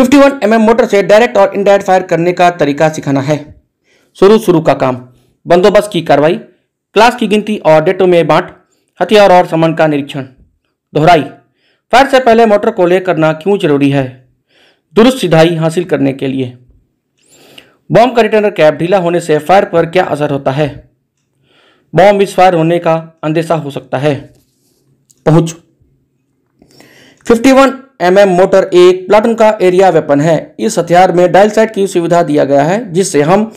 51 mm mortar से direct और indirect fire करने का तरीका सिखाना है शुरू शुरू का काम बंदोबस्त की कार्रवाई क्लास की गिनती और डेटो में बांट हथियार और सामान का निरीक्षण दोहराई फायर से पहले मोटर को ले करना क्यों जरूरी है दुरुस्त सिधाई हासिल करने के लिए बॉम्ब का रिटर्नर कैप ढीला होने से फायर पर क्या असर होता है बॉम्ब मिसफायर होने का अंदेशा हो सकता है पहुंच 51 एम mm मोटर एक प्लाटन का एरिया वेपन है इस हथियार में डायल साइट की सुविधा दिया गया है जिससे हम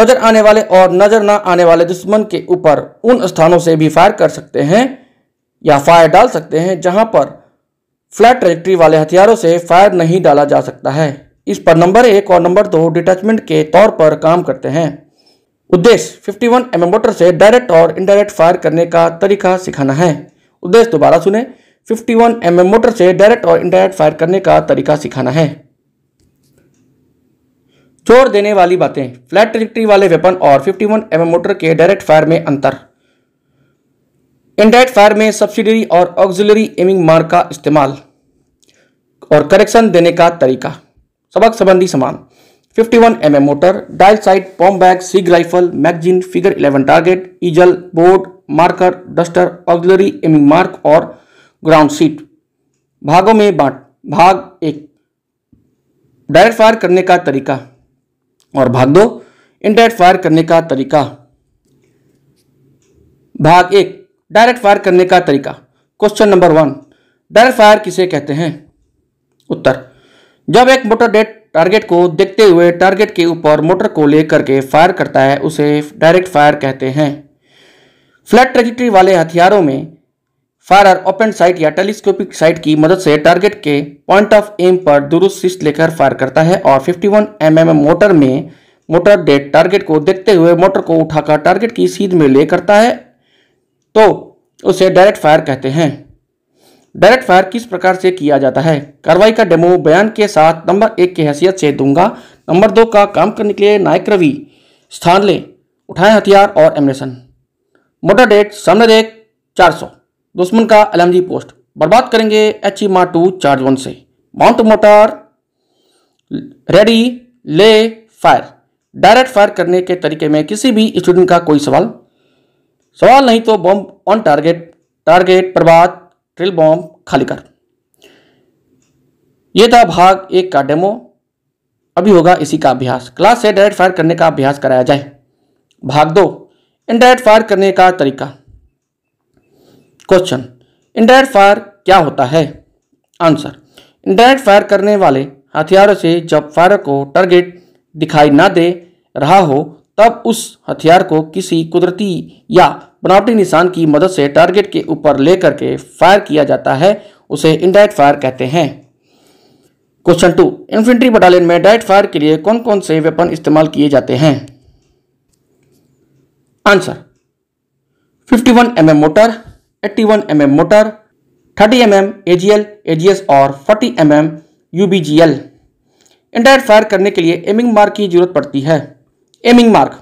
नजर आने वाले और नजर ना आने वाले दुश्मन के ऊपर उन स्थानों से भी फायर कर सकते हैं या फायर डाल सकते हैं जहां पर फ्लैट ट्रैक्ट्री वाले हथियारों से फायर नहीं डाला जा सकता है इस पर नंबर एक और नंबर दो डिटैचमेंट के तौर पर काम करते हैं उद्देश्य 51 एम मोटर से डायरेक्ट और इनडायरेक्ट फायर करने का तरीका सिखाना है उद्देश्य दोबारा सुने 51 वन mm मोटर से डायरेक्ट और इनडायरेक्ट फायर करने का तरीका सिखाना है छोड़ देने वाली बातें फ्लैट ट्रिक्ट्री वाले वेपन और 51 वन mm मोटर के डायरेक्ट फायर में अंतर इनडायरेक्ट फायर में सब्सिडरी और ऑक्सिलरी एमिंग मार का इस्तेमाल और करेक्शन देने का तरीका सबक संबंधी समान 51 one mm mortar dial sight palm bag सिग rifle magazine figure 11 target easel board marker duster auxiliary aiming mark और ग्राउंड सीट भागों में बांट भाग एक डायरेक्ट फायर करने का तरीका और भाग दो इनडायरेक्ट फायर करने का तरीका भाग एक डायरेक्ट फायर करने का तरीका question number one direct fire किसे कहते हैं उत्तर जब एक मोटर डेट टारगेट को देखते हुए टारगेट के ऊपर मोटर को लेकर के फायर करता है उसे डायरेक्ट फायर कहते हैं फ्लैट ट्रेजिटरी वाले हथियारों में फायर ओपन साइट या टेलीस्कोपिक साइट की मदद से टारगेट के पॉइंट ऑफ एम पर दुरुस्त शीश लेकर फायर करता है और 51 वन mm मोटर में मोटर डेट टारगेट को देखते हुए मोटर को उठाकर टारगेट की सीध में ले करता है तो उसे डायरेक्ट फायर कहते हैं डायरेक्ट फायर किस प्रकार से किया जाता है कार्रवाई का डेमो बयान के साथ नंबर एक की हैसियत से दूंगा नंबर दो का काम करने के लिए नायक रवि स्थान ले उठाएं हथियार और एमनेशन मोटर डेट सामने देख चार सौ दुश्मन का एलएमजी पोस्ट बर्बाद करेंगे एच ई मार टू चार्ज वन से माउंट मोटार रेडी ले फायर डायरेक्ट फायर करने के तरीके में किसी भी स्टूडेंट का कोई सवाल सवाल नहीं तो बॉम्ब ऑन टारगेट टारगेट प्रभात ट्रिल बॉम्ब खाली कर यह था भाग एक का डेमो अभी होगा इसी का अभ्यास क्लास से डायरेक्ट फायर करने का अभ्यास कराया जाए भाग दो इनडायरेक्ट फायर करने का तरीका क्वेश्चन इंटरनेट फायर क्या होता है आंसर इंटरनेट फायर करने वाले हथियारों से जब फायर को टारगेट दिखाई ना दे रहा हो तब उस हथियार को किसी कुदरती या बनावटी निशान की मदद से टारगेट के ऊपर ले करके फायर किया जाता है उसे इंडायरेक्ट फायर कहते हैं क्वेश्चन टू इन्फेंट्री बटालियन में डायरेक्ट फायर के लिए कौन कौन से वेपन इस्तेमाल किए जाते हैं answer 51 M mm mortar eighty M M mortar thirty L A G S और forty B G L indirect fire करने के लिए एमिंग मार्क की जरूरत पड़ती है एमिंग मार्क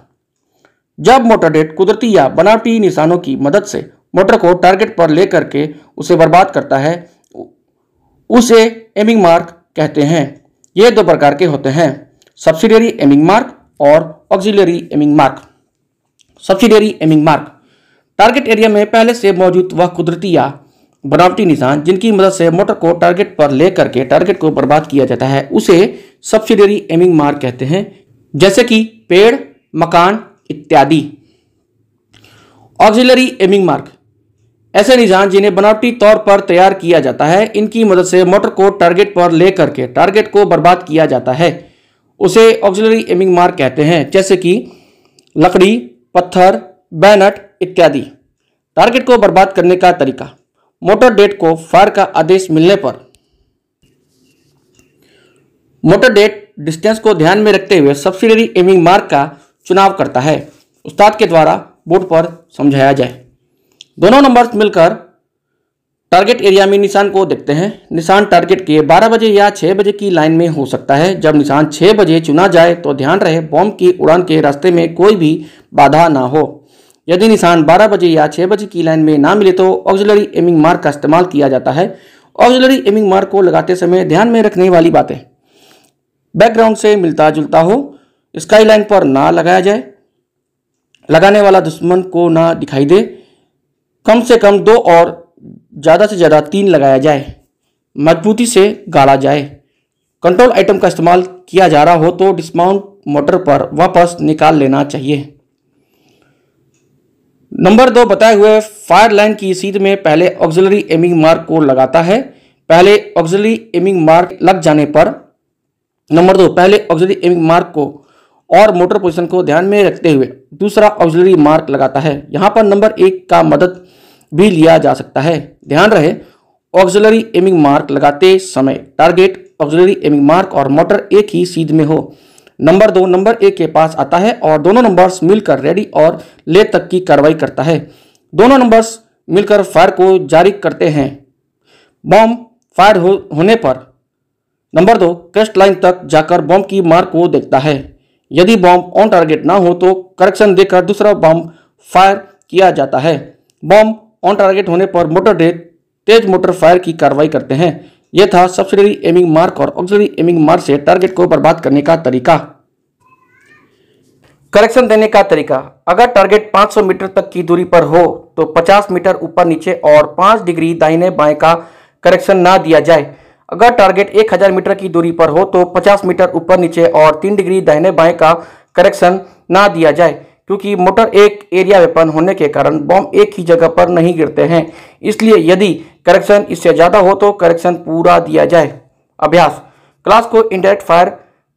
जब मोटर डेट कुदरती या बनावटी निशानों की मदद से मोटर को टारगेट पर ले करके उसे बर्बाद करता है उसे एमिंग मार्क कहते हैं ये दो प्रकार के होते हैं सब्सिडरी एमिंग मार्क और auxiliary aiming mark subsidiary aiming mark target area में पहले से मौजूद वह कुदरती या बनावटी निशान जिनकी मदद से मोटर को टारगेट पर ले करके टारगेट को बर्बाद किया जाता है उसे सब्सिडरी एमिंग मार्ग कहते हैं जैसे कि पेड़ मकान इत्यादि ऑक्सिलरी एमिंग मार्क ऐसे निशान जिन्हें बनावटी तौर पर तैयार किया जाता है इनकी मदद से मोटर को टारगेट पर ले करके टारगेट को बर्बाद किया जाता है उसे ऑक्सिलरी एमिंग मार्क कहते हैं जैसे कि लकड़ी पत्थर बैनट इत्यादि टारगेट को बर्बाद करने का तरीका मोटर डेट को फायर का आदेश मिलने पर मोटर डेट डिस्टेंस को ध्यान में रखते हुए सब्सिडरी एमिंग मार्क का चुनाव करता है उस्ताद के द्वारा बोर्ड पर समझाया जाए दोनों नंबर्स मिलकर टारगेट एरिया में निशान को देखते हैं निशान टारगेट के 12 बजे या 6 बजे की लाइन में हो सकता है जब निशान 6 बजे चुना जाए तो ध्यान रहे बॉम्ब की उड़ान के रास्ते में कोई भी बाधा ना हो यदि निशान 12 बजे या 6 बजे की लाइन में ना मिले तो ऑक्जुलरी एमिंग मार्क का इस्तेमाल किया जाता है ऑक्जुलरी एमिंग मार्क को लगाते समय ध्यान में रखने वाली बातें बैकग्राउंड से मिलता जुलता हो स्काई लाइन पर ना लगाया जाए लगाने वाला दुश्मन को ना दिखाई दे कम से कम दो और ज़्यादा से ज़्यादा तीन लगाया जाए मजबूती से गाड़ा जाए कंट्रोल आइटम का इस्तेमाल किया जा रहा हो तो डिस्माउंट मोटर पर वापस निकाल लेना चाहिए नंबर दो बताए हुए फायर लाइन की सीध में पहले ऑक्सिलरी एमिंग मार्क को लगाता है पहले ऑक्सिलरी एमिंग मार्क लग जाने पर नंबर दो पहले ऑक्सिलरी एमिंग मार्क को और मोटर पोजीशन को ध्यान में रखते हुए दूसरा ऑक्सिलरी मार्क लगाता है यहाँ पर नंबर एक का मदद भी लिया जा सकता है ध्यान रहे ऑक्सिलरी एमिंग मार्क लगाते समय टारगेट ऑक्सिलरी एमिंग मार्क और मोटर एक ही सीध में हो नंबर दो नंबर एक के पास आता है और दोनों नंबर्स मिलकर रेडी और ले तक की कार्रवाई करता है दोनों नंबर्स मिलकर फायर को जारी करते हैं बॉम्ब फायर हो, होने पर नंबर दो क्रस्ट लाइन तक जाकर बॉम्ब की मार को देखता है यदि बॉम्ब ऑन टारगेट ना हो तो करेक्शन देकर दूसरा बॉम्ब फायर किया जाता है बॉम्ब ऑन टारगेट होने पर मोटर ड्रेड तेज मोटर फायर की कार्रवाई करते हैं यह था सब्सिडरी एमिंग मार्क और ऑक्सिडरी एमिंग मार्क से टारगेट को बर्बाद करने का तरीका करेक्शन देने का तरीका अगर टारगेट 500 मीटर तक की दूरी पर हो तो 50 मीटर ऊपर नीचे और 5 डिग्री दाहिने बाएं का करेक्शन ना दिया जाए अगर टारगेट 1000 मीटर की दूरी पर हो तो 50 मीटर ऊपर नीचे और 3 डिग्री दाहिने बाएं का करेक्शन ना दिया जाए क्योंकि मोटर एक एरिया वेपन होने के कारण बॉम्ब एक ही जगह पर नहीं गिरते हैं इसलिए यदि करेक्शन इससे ज़्यादा हो तो करेक्शन पूरा दिया जाए अभ्यास क्लास को इंडायरेक्ट फायर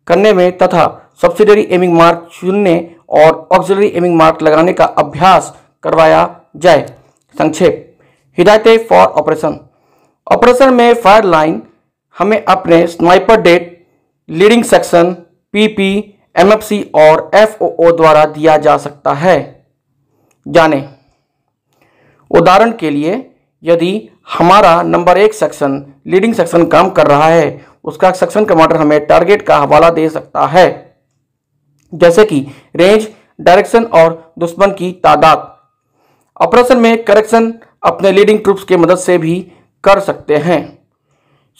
करने में तथा सब्सिडरी एमिंग मार्क चुनने और ऑक्सिलरी एमिंग मार्क लगाने का अभ्यास करवाया जाए संक्षेप हिदायतें फॉर ऑपरेशन ऑपरेशन में फायर लाइन हमें अपने sniper that leading section PP MFC और एफओओ द्वारा दिया जा सकता है जाने उदाहरण के लिए यदि हमारा नंबर एक सेक्शन लीडिंग सेक्शन काम कर रहा है उसका सेक्शन कमांडर हमें टारगेट का हवाला दे सकता है जैसे कि रेंज डायरेक्शन और दुश्मन की तादाद ऑपरेशन में करेक्शन अपने लीडिंग ट्रूप्स की मदद से भी कर सकते हैं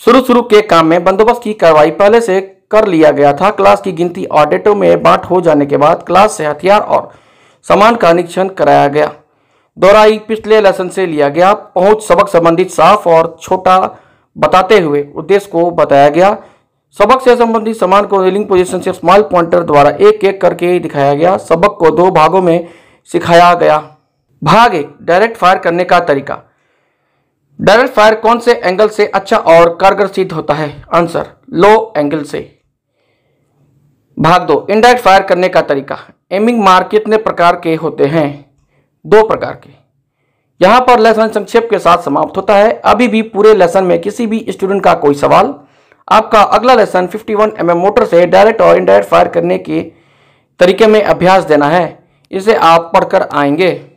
शुरू शुरू के काम में बंदोबस्त की कार्रवाई पहले से कर लिया गया था क्लास की गिनती ऑडिटों में बांट हो जाने के बाद क्लास से हथियार और सामान का निरीक्षण कराया गया दोहराई पिछले लेसन से लिया गया पहुंच सबक संबंधित साफ और छोटा बताते हुए उद्देश्य को बताया गया सबक से संबंधित सामान को रिलिंग पोजीशन से स्मॉल पॉइंटर द्वारा एक एक करके दिखाया गया सबक को दो भागों में सिखाया गया भाग एक डायरेक्ट फायर करने का तरीका डायरेक्ट फायर कौन से एंगल से अच्छा और कारगर सिद्ध होता है आंसर लो एंगल से भाग दो इंडायरेक्ट फायर करने का तरीका एमिंग मार कितने प्रकार के होते हैं दो प्रकार के यहाँ पर लेसन संक्षेप के साथ समाप्त होता है अभी भी पूरे लेसन में किसी भी स्टूडेंट का कोई सवाल आपका अगला लेसन 51 वन mm मोटर से डायरेक्ट और इनडायरेक्ट फायर करने के तरीके में अभ्यास देना है इसे आप पढ़कर आएंगे